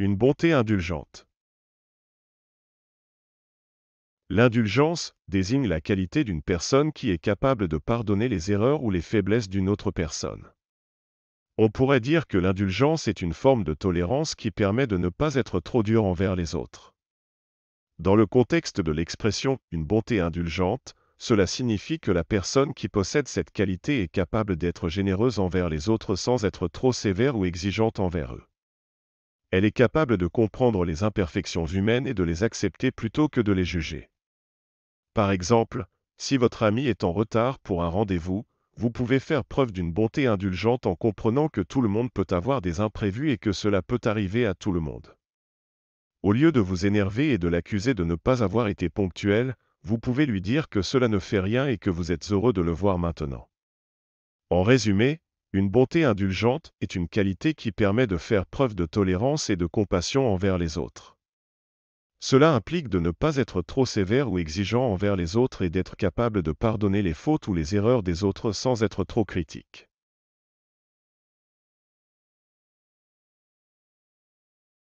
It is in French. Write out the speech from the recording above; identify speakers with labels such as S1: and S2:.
S1: Une bonté indulgente. L'indulgence désigne la qualité d'une personne qui est capable de pardonner les erreurs ou les faiblesses d'une autre personne. On pourrait dire que l'indulgence est une forme de tolérance qui permet de ne pas être trop dur envers les autres. Dans le contexte de l'expression une bonté indulgente, cela signifie que la personne qui possède cette qualité est capable d'être généreuse envers les autres sans être trop sévère ou exigeante envers eux elle est capable de comprendre les imperfections humaines et de les accepter plutôt que de les juger. Par exemple, si votre ami est en retard pour un rendez-vous, vous pouvez faire preuve d'une bonté indulgente en comprenant que tout le monde peut avoir des imprévus et que cela peut arriver à tout le monde. Au lieu de vous énerver et de l'accuser de ne pas avoir été ponctuel, vous pouvez lui dire que cela ne fait rien et que vous êtes heureux de le voir maintenant. En résumé, une bonté indulgente est une qualité qui permet de faire preuve de tolérance et de compassion envers les autres. Cela implique de ne pas être trop sévère ou exigeant envers les autres et d'être capable de pardonner les fautes ou les erreurs des autres sans être trop critique.